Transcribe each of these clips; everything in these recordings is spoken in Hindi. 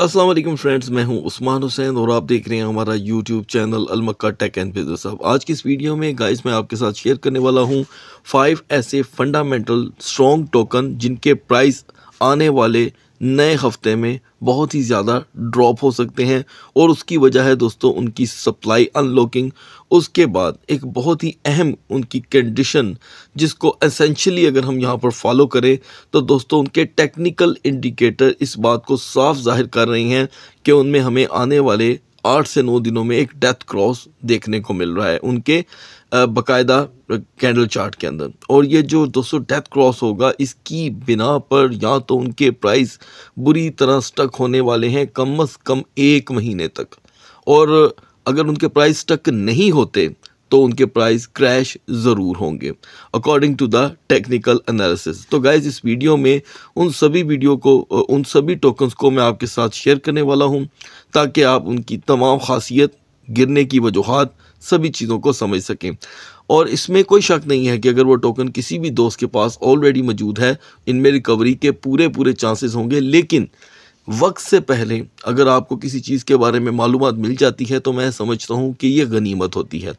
असलम फ्रेंड्स मैं हूं उस्मान हुसैन और आप देख रहे हैं हमारा यूट्यूब चैनल अलमक्का टेक एंड बिजनेस अब आज की इस वीडियो में गाइस मैं आपके साथ शेयर करने वाला हूं फाइव ऐसे फंडामेंटल स्ट्रॉन्ग टोकन जिनके प्राइस आने वाले नए हफ्ते में बहुत ही ज़्यादा ड्रॉप हो सकते हैं और उसकी वजह है दोस्तों उनकी सप्लाई अनलॉकिंग उसके बाद एक बहुत ही अहम उनकी कंडीशन जिसको एसेंशियली अगर हम यहाँ पर फॉलो करें तो दोस्तों उनके टेक्निकल इंडिकेटर इस बात को साफ जाहिर कर रही हैं कि उनमें हमें आने वाले आठ से नौ दिनों में एक डेथ क्रॉस देखने को मिल रहा है उनके बकायदा कैंडल चार्ट के अंदर और ये जो दोस्तों डेथ क्रॉस होगा इसकी बिना पर या तो उनके प्राइस बुरी तरह स्टक होने वाले हैं कम अज़ कम एक महीने तक और अगर उनके प्राइस स्टक नहीं होते तो उनके प्राइस क्रैश ज़रूर होंगे according to the technical analysis तो गाइज इस वीडियो में उन सभी वीडियो को उन सभी टोकन्स को मैं आपके साथ शेयर करने वाला हूँ ताकि आप उनकी तमाम खासियत गिरने की वजूहत सभी चीज़ों को समझ सकें और इसमें कोई शक नहीं है कि अगर वो टोकन किसी भी दोस्त के पास ऑलरेडी मौजूद है इनमें रिकवरी के पूरे पूरे चांसेस होंगे लेकिन वक्त से पहले अगर आपको किसी चीज़ के बारे में मालूम मिल जाती है तो मैं समझता हूँ कि ये गनीमत होती है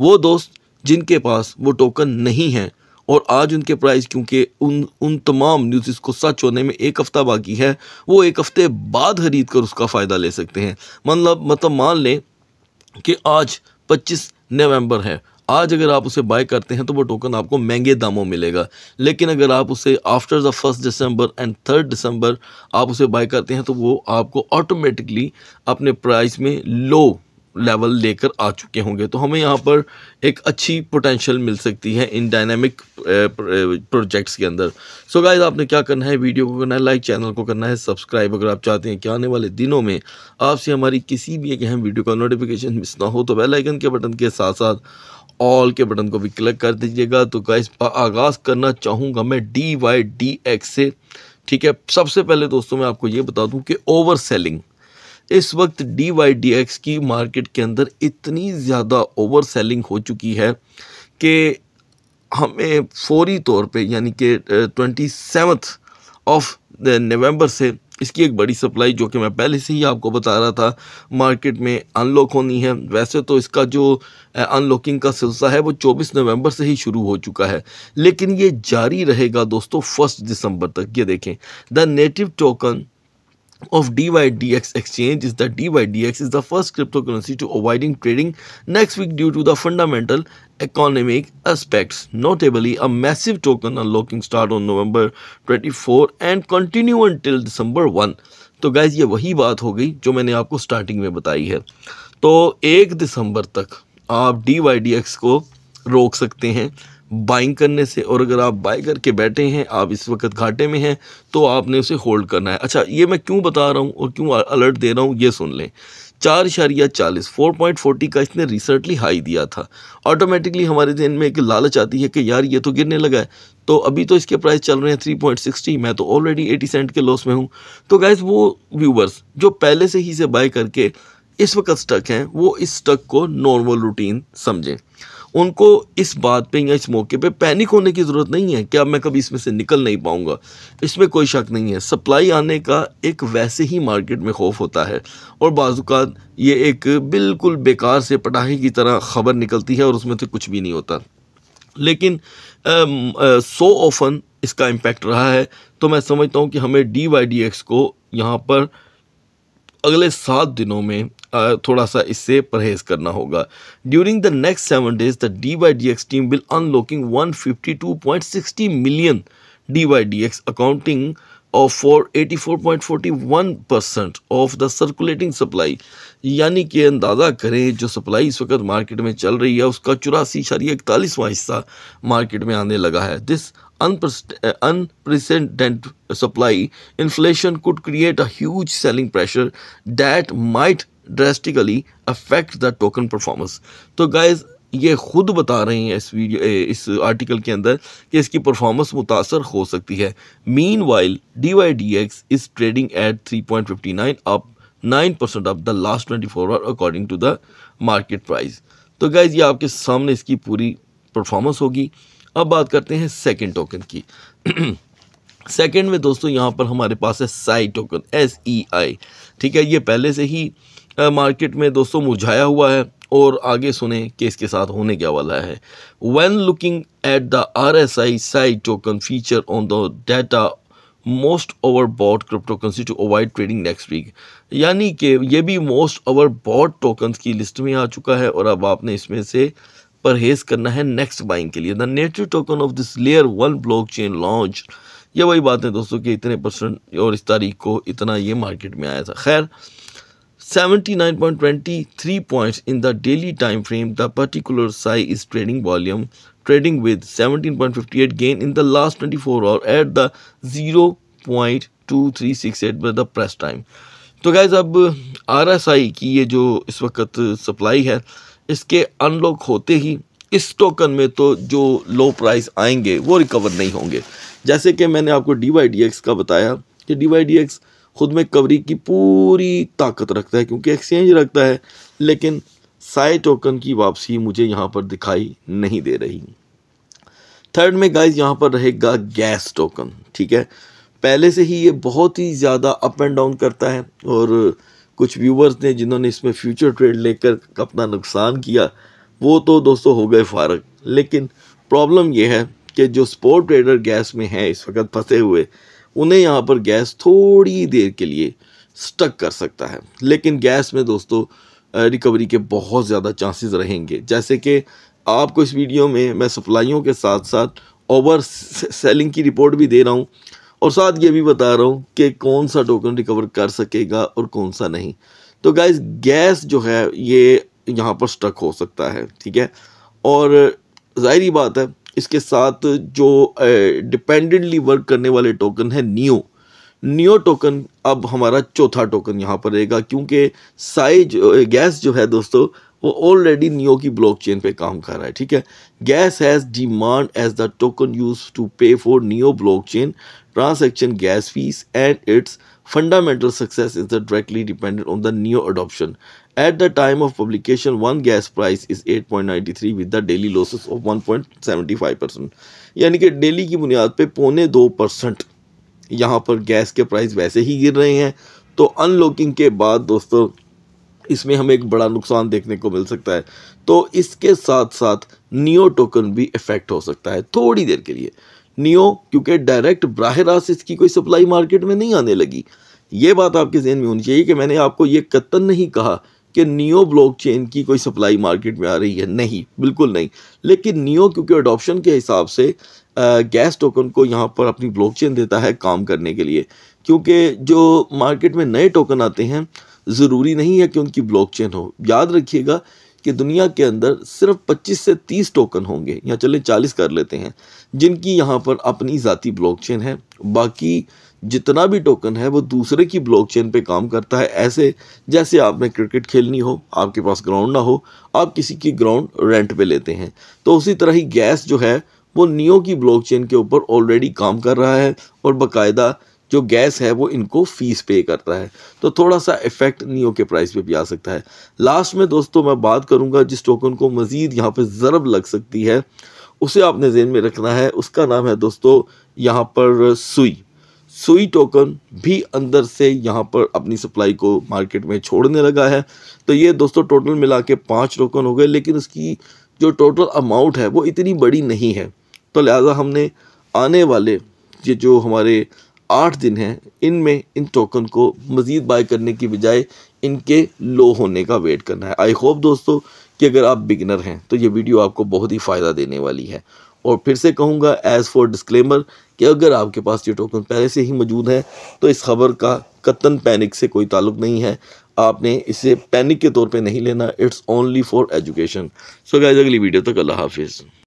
वो दोस्त जिनके पास वो टोकन नहीं है और आज उनके प्राइस क्योंकि उन उन तमाम न्यूज़ को सच होने में एक हफ़्ता बाकी है वो एक हफ़्ते बाद खरीद कर उसका फ़ायदा ले सकते हैं मतलब मतलब मान लें कि आज 25 नवंबर है आज अगर आप उसे बाय करते हैं तो वो टोकन आपको महंगे दामों मिलेगा लेकिन अगर आप उसे after the first December and third December आप उसे बाय करते हैं तो वो आपको ऑटोमेटिकली अपने प्राइस में लो लेवल लेकर आ चुके होंगे तो हमें यहाँ पर एक अच्छी पोटेंशियल मिल सकती है इन डायनेमिक प्रोजेक्ट्स के अंदर सो so गाइज आपने क्या करना है वीडियो को करना है लाइक चैनल को करना है सब्सक्राइब अगर आप चाहते हैं कि आने वाले दिनों में आपसे हमारी किसी भी एक अहम वीडियो का नोटिफिकेशन मिस ना हो तो बेलाइकन के बटन के साथ साथ ऑल के बटन को भी क्लिक कर दीजिएगा तो गाइज आगाज़ करना चाहूँगा मैं डी वाई डी एक्स से ठीक है सबसे पहले दोस्तों मैं आपको ये बता दूँ कि ओवर सेलिंग इस वक्त डी वाई डी एक्स की मार्केट के अंदर इतनी ज़्यादा ओवर सेलिंग हो चुकी है कि हमें फौरी तौर पे यानी कि ट्वेंटी सेवन्थ ऑफ नवंबर से इसकी एक बड़ी सप्लाई जो कि मैं पहले से ही आपको बता रहा था मार्केट में अनलॉक होनी है वैसे तो इसका जो अनलॉकिंग का सिलसिला है वो 24 नवंबर से ही शुरू हो चुका है लेकिन ये जारी रहेगा दोस्तों फर्स्ट दिसंबर तक ये देखें the native token of DYDX exchange is that DYDX is the first cryptocurrency to avoiding trading next week due to the fundamental economic aspects, notably a massive token unlocking start on November 24 and continue until December 1. तो गैज़ ये वही बात हो गई जो मैंने आपको स्टार्टिंग में बताई है तो 1 दिसंबर तक आप DYDX को रोक सकते हैं बाइंग करने से और अगर आप बाई करके बैठे हैं आप इस वक्त घाटे में हैं तो आपने उसे होल्ड करना है अच्छा ये मैं क्यों बता रहा हूँ और क्यों अलर्ट दे रहा हूँ ये सुन लें चार इशारिया चालीस फोर पॉइंट फोर्टी का इसने रिसेंटली हाई दिया था ऑटोमेटिकली हमारे दिन में एक लालच आती है कि यार ये तो गिरने लगा है तो अभी तो इसके प्राइस चल रहे हैं थ्री पॉइंट सिक्सटी मैं तो ऑलरेडी एटी सेंट के लॉस में हूँ तो गैस वो व्यूवर्स जो पहले से ही से बाय करके इस वक्त स्टक हैं वो इस स्टक को नॉर्मल रूटीन समझें उनको इस बात पे या इस मौके पे पैनिक होने की ज़रूरत नहीं है कि अब मैं कभी इसमें से निकल नहीं पाऊँगा इसमें कोई शक नहीं है सप्लाई आने का एक वैसे ही मार्केट में खौफ होता है और बाज़ात ये एक बिल्कुल बेकार से पटाखे की तरह ख़बर निकलती है और उसमें से कुछ भी नहीं होता लेकिन सो ऑफन इसका इम्पेक्ट रहा है तो मैं समझता हूँ कि हमें डी वाई डी एक्स को यहाँ पर अगले सात दिनों में थोड़ा सा इससे परहेज करना होगा during the next seven days the D Y D X team will unlocking sixty million D Y D X accounting of four eighty four point forty one percent of the circulating supply यानी कि अंदाज़ा करें जो सप्लाई इस वक्त मार्केट में चल रही है उसका चौरासी इशारी इकतालीसवां हिस्सा मार्केट में आने लगा है this unprecedented supply inflation could create as selling pressure that might drastically affect the token performance तो गाइज़ ये खुद बता रहे हैं इस वीडियो इस आर्टिकल के अंदर कि इसकी परफॉर्मेंस मुतासर हो सकती है meanwhile D Y D X is trading at three point fifty nine up nine percent of the last twenty four hour according to the market price तो गाइज ये आपके सामने इसकी पूरी परफॉर्मेंस होगी अब बात करते हैं सेकेंड टोकन की सेकेंड में दोस्तों यहाँ पर हमारे पास है Sei token S E I ठीक है ये पहले से ही मार्केट में दोस्तों मुरझाया हुआ है और आगे सुने कि इसके साथ होने क्या वाला है when looking at the R S I side token feature on the data most overbought cryptocurrency to avoid trading next week यानी कि ये भी मोस्ट ओवर बॉड टोकन की लिस्ट में आ चुका है और अब आपने इसमें से परहेज करना है नेक्स्ट बाइंग के लिए the native token of this layer one blockchain launch ये वही बात है दोस्तों कि इतने परसेंट और इस तारीख को इतना ये मार्केट में आया था खैर 79.23 points in the daily time frame the particular psi is trading volume trading with 17.58 gain in the last 24 hour at the 0.2368 by the press time तो गाइज अब आर एस आई की ये जो इस वक्त सप्लाई है इसके अनलॉक होते ही इस टोकन में तो जो लो प्राइस आएंगे वो रिकवर नहीं होंगे जैसे कि मैंने आपको डी वाई डी एक्स का बताया कि डी वाई डी एक्स ख़ुद में कवरी की पूरी ताकत रखता है क्योंकि एक्सचेंज रखता है लेकिन साय टोकन की वापसी मुझे यहाँ पर दिखाई नहीं दे रही थर्ड में गाइज यहाँ पर रहेगा गैस टोकन ठीक है पहले से ही ये बहुत ही ज़्यादा अप एंड डाउन करता है और कुछ व्यूवर्स ने जिन्होंने इसमें फ्यूचर ट्रेड लेकर अपना नुकसान किया वो तो दोस्तों हो गए फारग लेकिन प्रॉब्लम ये है कि जो स्पोर्ट ट्रेडर गैस में है इस वक्त फंसे हुए उन्हें यहाँ पर गैस थोड़ी देर के लिए स्टक कर सकता है लेकिन गैस में दोस्तों रिकवरी के बहुत ज़्यादा चांसेस रहेंगे जैसे कि आपको इस वीडियो में मैं सप्लाइयों के साथ साथ ओवर सेलिंग की रिपोर्ट भी दे रहा हूँ और साथ ये भी बता रहा हूँ कि कौन सा टोकन रिकवर कर सकेगा और कौन सा नहीं तो गाइज गैस जो है ये यहाँ पर स्टक हो सकता है ठीक है और जाहिर बात है इसके साथ जो डिपेंडेंटली वर्क करने वाले टोकन है नियो नियो टोकन अब हमारा चौथा टोकन यहाँ पर रहेगा क्योंकि साइज गैस जो है दोस्तों वो ऑलरेडी नियो की ब्लॉकचेन पे काम कर रहा है ठीक है gas has demand as the token use to pay for Neo blockchain transaction gas fees and it's fundamental success is the directly dependent on the Neo adoption At the time of publication, one gas price is 8.93 with the daily losses of 1.75 percent यानी कि डेली की बुनियाद पे पौने दो परसेंट यहाँ पर गैस के प्राइस वैसे ही गिर रहे हैं तो अनलॉकिंग के बाद दोस्तों इसमें हमें एक बड़ा नुकसान देखने को मिल सकता है तो इसके साथ साथ नियो टोकन भी इफेक्ट हो सकता है थोड़ी देर के लिए नियो क्योंकि डायरेक्ट बरह रास्त इसकी कोई सप्लाई मार्केट में नहीं आने लगी ये बात आपके जहन में होनी चाहिए कि मैंने आपको ये कतन नहीं कहा कि नियो ब्लॉकचेन की कोई सप्लाई मार्केट में आ रही है नहीं बिल्कुल नहीं लेकिन नियो क्योंकि अडोप्शन के हिसाब से गैस टोकन को यहाँ पर अपनी ब्लॉकचेन देता है काम करने के लिए क्योंकि जो मार्केट में नए टोकन आते हैं ज़रूरी नहीं है कि उनकी ब्लॉकचेन हो याद रखिएगा कि दुनिया के अंदर सिर्फ 25 से 30 टोकन होंगे या चले 40 कर लेते हैं जिनकी यहाँ पर अपनी ज़ाती ब्लॉकचेन है बाकी जितना भी टोकन है वो दूसरे की ब्लॉकचेन पे काम करता है ऐसे जैसे आपने क्रिकेट खेलनी हो आपके पास ग्राउंड ना हो आप किसी की ग्राउंड रेंट पे लेते हैं तो उसी तरह ही गैस जो है वो नियो की ब्लॉकचेन के ऊपर ऑलरेडी काम कर रहा है और बाकायदा जो गैस है वो इनको फीस पे करता है तो थोड़ा सा इफेक्ट नियो के प्राइस पे भी आ सकता है लास्ट में दोस्तों मैं बात करूंगा जिस टोकन को मज़ीद यहाँ पे ज़रब लग सकती है उसे आपने जेन में रखना है उसका नाम है दोस्तों यहाँ पर सुई सुई टोकन भी अंदर से यहाँ पर अपनी सप्लाई को मार्केट में छोड़ने लगा है तो ये दोस्तों टोटल मिला के पाँच टोकन हो गए लेकिन उसकी जो टोटल अमाउंट है वो इतनी बड़ी नहीं है तो लिहाजा हमने आने वाले ये जो हमारे आठ दिन हैं इनमें इन टोकन को मज़ीद बाय करने की बजाय इनके लो होने का वेट करना है आई होप दोस्तों कि अगर आप बिगनर हैं तो ये वीडियो आपको बहुत ही फ़ायदा देने वाली है और फिर से कहूँगा एज़ फॉर डिस्क्लेमर कि अगर आपके पास ये टोकन पहले से ही मौजूद हैं तो इस खबर का कतन पैनिक से कोई ताल्लुक नहीं है आपने इसे पैनिक के तौर पे नहीं लेना it's only for education so guys अगली वीडियो तक अल्लाह हाफिज़